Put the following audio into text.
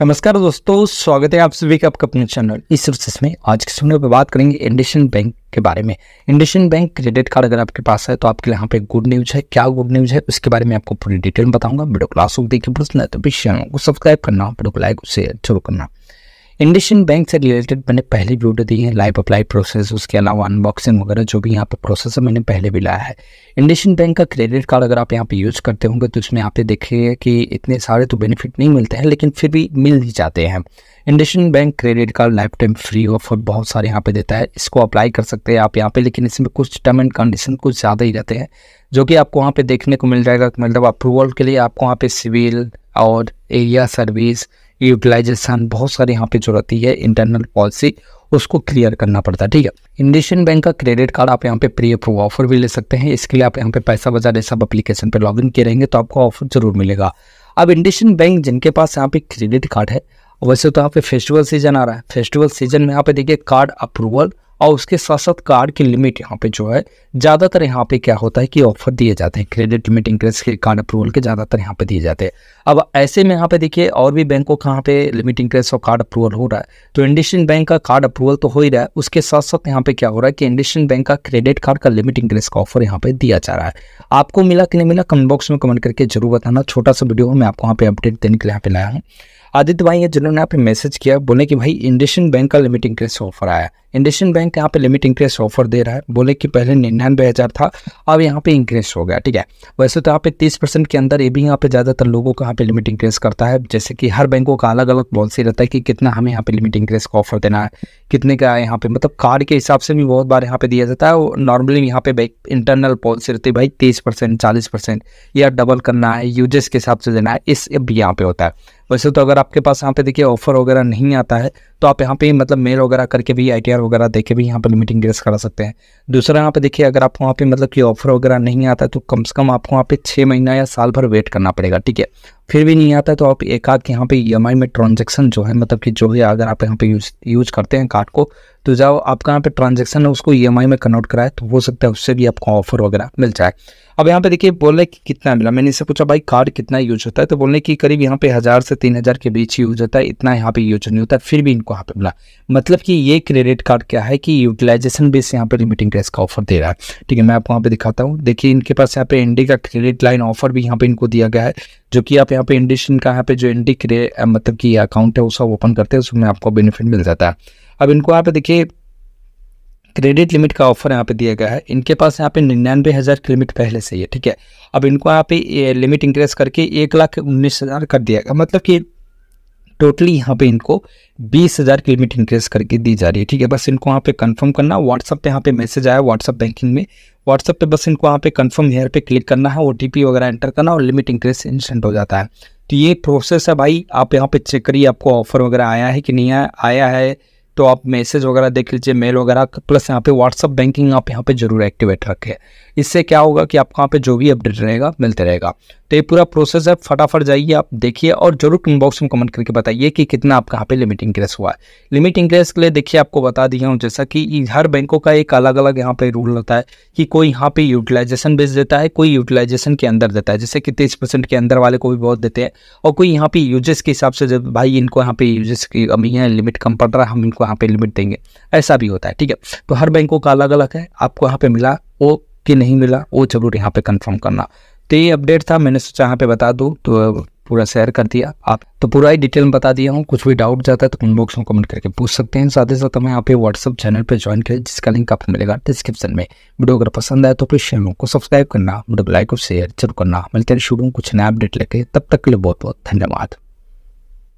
नमस्कार दोस्तों स्वागत है आप सभी का आपका अपने चैनल इस सर्विस में आज के समय पर बात करेंगे इंडियन बैंक के बारे में इंडियन बैंक क्रेडिट कार्ड अगर आपके पास है तो आपके लिए यहाँ पे गुड न्यूज़ है क्या गुड न्यूज़ है उसके बारे में आपको पूरी डिटेल बताऊंगा वीडियो क्लास को देखिए तो भी चैनल को सब्सक्राइब करना वीडियो को लाइक शेयर जरूर करना इंडस्टन बैंक से रिलेटेड मैंने पहले वीडियो दी है लाइव अप्लाई प्रोसेस उसके अलावा अनबॉक्सिंग वगैरह जो भी यहाँ पर प्रोसेस है मैंने पहले भी लाया है इंडस्टन बैंक का क्रेडिट कार्ड अगर आप यहाँ पे यूज़ करते होंगे तो इसमें आप देखिए कि इतने सारे तो बेनिफिट नहीं मिलते हैं लेकिन फिर भी मिल ही जाते हैं IndusInd bank credit card lifetime free offer बहुत सारे यहाँ पे देता है इसको अप्लाई कर सकते हैं आप यहाँ पे लेकिन इसमें कुछ टर्म एंड कंडीशन कुछ ज़्यादा ही रहते हैं जो कि आपको वहाँ पे देखने को मिल जाएगा मतलब अप्रूवल के लिए आपको वहाँ पे सिविल और एरिया सर्विस यूटिलाइजेशन बहुत सारे यहाँ पे जो रहती है इंटरनल पॉलिसी उसको क्लियर करना पड़ता है ठीक है इंडियन बैंक का क्रेडिट कार्ड आप यहाँ पे प्री अप्रूव ऑफर भी ले सकते हैं इसके लिए आप यहाँ पे पैसा बाजार ये सब अपलीकेशन पे इन किए रहेंगे तो आपको ऑफर जरूर मिलेगा अब इंडियन बैंक जिनके पास यहाँ पे क्रेडिट कार्ड है वैसे तो यहाँ पे फेस्टिवल सीजन आ रहा है फेस्टिवल सीजन में यहाँ पे देखिए कार्ड अप्रूवल और उसके साथ साथ कार्ड की लिमिट यहाँ पे जो है ज़्यादातर यहाँ पे क्या होता है कि ऑफर दिए जाते हैं क्रेडिट लिमिट इंक्रीज के कार्ड अप्रूवल के ज़्यादातर यहाँ पे दिए जाते हैं अब ऐसे में यहाँ पे देखिए और भी बैंकों का यहाँ पे लिमिट इंक्रीज और कार्ड अप्रूवल हो रहा है तो इंडस्ट्रियन बैंक का कार्ड अप्रूवल तो हो ही रहा है उसके साथ साथ यहाँ पे क्या हो रहा है कि इंडस्ट्रियन बैंक का क्रेडिट कार्ड का लिमिट इंक्रीज का ऑफर यहाँ पे दिया जा रहा है आपको मिला कि नहीं मिला कमेंट बॉक्स में कमेंट करके जरूर बताना छोटा सा वीडियो मैं आपको यहाँ पे अपडेट देने के लिए यहाँ पे लाया हूँ आदित्य भाई है जिन्होंने यहाँ पे मैसेज किया बोले कि भाई इंडियन बैंक का लिमिट इंक्रेस ऑफर आया इंडियन बैंक यहाँ पे लिमिट इंक्रेस ऑफर दे रहा है बोले कि पहले निन्यानवे हज़ार था अब यहाँ पे इंक्रेस हो गया ठीक है वैसे तो यहाँ पे तीस परसेंट के अंदर ये भी यहाँ पे ज़्यादातर लोगों का यहाँ पे लिमिट इंक्रेस करता है जैसे कि हर बैंकों का अलग अलग पॉलिसी रहता है कि कितना हमें यहाँ पे लिमिट इंक्रेस का ऑफर देना है कितने का यहाँ पे मतलब कार्ड के हिसाब से भी बहुत बार यहाँ पे दिया जाता है और नॉर्मली यहाँ पे बैंक इंटरनल पॉलिसी रहती है भाई तीस परसेंट चालीस परसेंट या डबल करना है यूजेस के हिसाब से देना है इस भी यहाँ पे होता है वैसे तो अगर आपके पास यहाँ पे देखिए ऑफर वगैरह नहीं आता है तो आप यहाँ पे मतलब मेल वगैरह करके भी आई वगैरह देके भी यहाँ पे लिमिटिंग ग्रेस करा सकते हैं दूसरा यहाँ पे देखिए अगर आपको वहाँ पे मतलब कि ऑफर वगैरह नहीं आता है तो कम से कम आपको वहाँ पे छः महीना या साल भर वेट करना पड़ेगा ठीक है फिर भी नहीं आता है तो आप एक आध यहाँ पे ई e में ट्रांजेक्शन जो है मतलब कि जो है अगर आप यहाँ पे यूज यूज करते हैं कार्ड को तो जब आपका यहाँ पे ट्रांजेक्शन है उसको ई e में कन्वर्ट कराए तो हो सकता है उससे भी आपको ऑफर वगैरह मिल जाए अब यहाँ पे देखिए बोल रहे कि कितना मिला मैंने इससे पूछा भाई कार्ड कितना यूज होता है तो बोलने की करीब यहाँ पे हज़ार से तीन हज़ार के बीच यूज होता है इतना यहाँ पे यूज नहीं होता फिर भी इनको यहाँ पे मिला मतलब कि ये क्रेडिट कार्ड क्या है कि यूटिलाइजेशन बेस यहाँ पे लिमिटिंग ग्रेस का ऑफर दे रहा है ठीक है मैं आपको यहाँ पे दिखाता हूँ देखिए इनके पास यहाँ पे इंडी का क्रेडिट लाइन ऑफर भी यहाँ पे इनको दिया गया है जो कि आप यहाँ पे इंडिशन का यहाँ पे जो इंडी मतलब कि अकाउंट है उसका ओपन करते हैं उसमें आपको बेनिफिट मिल जाता है अब इनको यहाँ पे देखिए क्रेडिट लिमिट का ऑफर यहाँ पे दिया गया है इनके पास यहाँ पे निन्यानवे हज़ार की लिमिट पहले से ही है ठीक है अब इनको यहाँ पे लिमिट इंक्रीज करके एक लाख उन्नीस हज़ार कर दिया गया मतलब कि टोटली यहाँ पे इनको बीस हज़ार की लिमिट इंक्रीज करके दी जा रही है ठीक है बस इनको वहाँ पे कंफर्म करना व्हाट्सअप पे यहाँ पे मैसेज आया व्हाट्सअप बैंकिंग में व्हाट्सअप पे बस इनको वहाँ पे कंफर्म हेयर पे क्लिक करना है ओ वगैरह एंटर करना और लिमिट इंक्रीज इंस्टेंट हो जाता है तो ये प्रोसेस है भाई आप यहाँ पे चेक करिए आपको ऑफर वगैरह आया है कि नहीं आया आया है तो आप मैसेज वगैरह देख लीजिए मेल वगैरह प्लस यहाँ पे व्हाट्सअप बैंकिंग आप यहाँ पे जरूर एक्टिवेट रखें इससे क्या होगा कि आपको यहाँ पे जो भी अपडेट रहेगा मिलते रहेगा तो ये पूरा प्रोसेस है फटाफट जाइए आप देखिए और जरूर कमेंट बॉक्स में कमेंट करके बताइए कि कितना आपका यहाँ पे लिमिट इंक्रेस हुआ है लिमिट इंक्रेस के लिए देखिए आपको बता दिया हूँ जैसा कि हर बैंकों का एक अलग अलग यहाँ पे रूल होता है कि कोई यहाँ पे यूटिलाइजेशन बेच देता है कोई यूटिलाइजेशन के अंदर देता है जैसे कि तेईस परसेंट के अंदर वाले को भी बहुत देते हैं और कोई यहाँ पे यूजेस के हिसाब से जब भाई इनको यहाँ पे यूजेस की कमी है लिमिट कम पड़ रहा है हम इनको यहाँ पे लिमिट देंगे ऐसा भी होता है ठीक है तो हर बैंकों का अलग अलग है आपको यहाँ पे मिला वो कि नहीं मिला वो जरूर यहाँ पे कंफर्म करना तो ये अपडेट था मैंने सोचा यहाँ पे बता दूँ तो पूरा शेयर कर दिया आप तो पूरा ही डिटेल में बता दिया हूँ कुछ भी डाउट जाता है तो इनबॉक्स में कमेंट करके पूछ सकते हैं साथ ही साथ हमें आप व्हाट्सअप चैनल पर ज्वाइन करें जिसका लिंक आपको मिलेगा डिस्क्रिप्शन में वीडियो अगर पसंद आए तो प्लीज चैनल को सब्सक्राइब करना वीडियो लाइक और शेयर जरूर करना मिलते हैं शुरू कुछ नया अपडेट लेके तब तक के लिए बहुत बहुत धन्यवाद